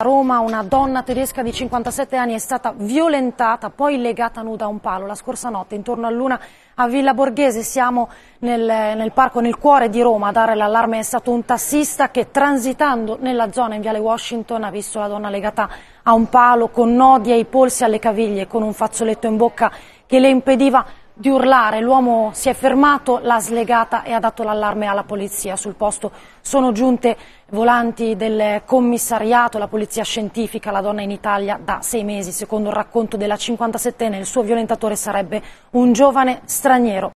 A Roma una donna tedesca di 57 anni è stata violentata, poi legata nuda a un palo la scorsa notte intorno a luna a Villa Borghese. Siamo nel, nel parco, nel cuore di Roma. A dare l'allarme è stato un tassista che transitando nella zona in Viale Washington ha visto la donna legata a un palo con nodi ai polsi e alle caviglie, con un fazzoletto in bocca che le impediva di urlare, l'uomo si è fermato, l'ha slegata e ha dato l'allarme alla polizia. Sul posto sono giunte volanti del commissariato, la polizia scientifica, la donna in Italia da sei mesi. Secondo il racconto della 57enne, il suo violentatore sarebbe un giovane straniero.